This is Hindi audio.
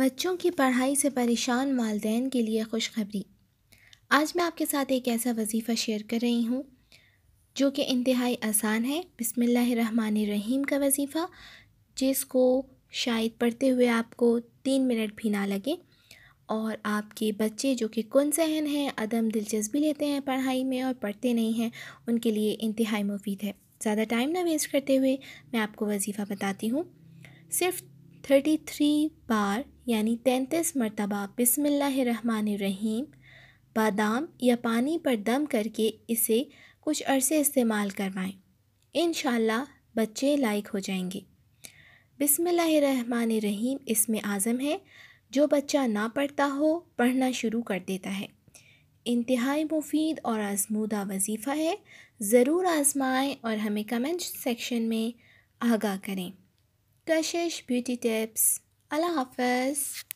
बच्चों की पढ़ाई से परेशान वालदेन के लिए खुशखबरी आज मैं आपके साथ एक ऐसा वजीफ़ा शेयर कर रही हूँ जो कि इंतहाई आसान है रहीम का वजीफ़ा जिसको शायद पढ़ते हुए आपको तीन मिनट भी ना लगे और आपके बच्चे जो कि कन सहन हैं अदम दिलचस्पी लेते हैं पढ़ाई में और पढ़ते नहीं हैं उनके लिए इंतहाई मुफीद है ज़्यादा टाइम ना वेस्ट करते हुए मैं आपको वजीफ़ा बताती हूँ सिर्फ थर्टी थ्री बार यानी तैंतीस मरतबा बिसमीम बादाम या पानी पर दम करके इसे कुछ अरसे इस्तेमाल करवाएं इन बच्चे लाइक हो जाएंगे रहीम इसमें आज़म है जो बच्चा ना पढ़ता हो पढ़ना शुरू कर देता है इंतहाई मुफीद और आजमूदा वजीफ़ा है ज़रूर आजमाएं और हमें कमेंट सेक्शन में आगाह करें Gashesh Beauty Tips. Allah Hafiz.